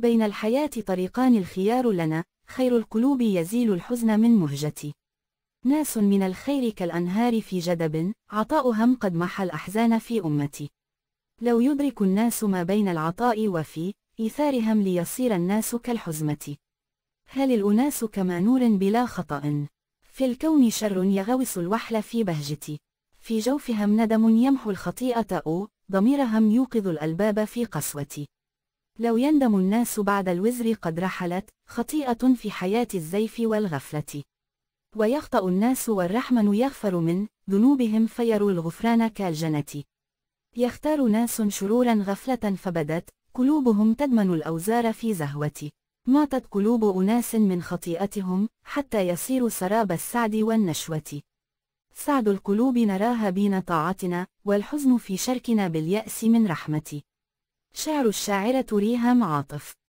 بين الحياة طريقان الخيار لنا خير القلوب يزيل الحزن من مهجتي ناس من الخير كالأنهار في جدب عطاؤهم قد محى الأحزان في أمتي لو يدرك الناس ما بين العطاء وفي إيثارهم ليصير الناس كالحزمة هل الأناس كما نور بلا خطأ في الكون شر يغوص الوحل في بهجتي في جوفهم ندم يمحو الخطيئة أو ضميرهم يوقظ الألباب في قسوتي لو يندم الناس بعد الوزر قد رحلت خطيئة في حياة الزيف والغفلة ويخطأ الناس والرحمن يغفر من ذنوبهم فيروا الغفران كالجنة يختار ناس شرورا غفلة فبدت قلوبهم تدمن الأوزار في زهوة ماتت قلوب أناس من خطيئتهم حتى يصير سراب السعد والنشوة سعد القلوب نراها بين طاعتنا والحزن في شركنا باليأس من رحمتي شعر الشاعرة ريهام عاطف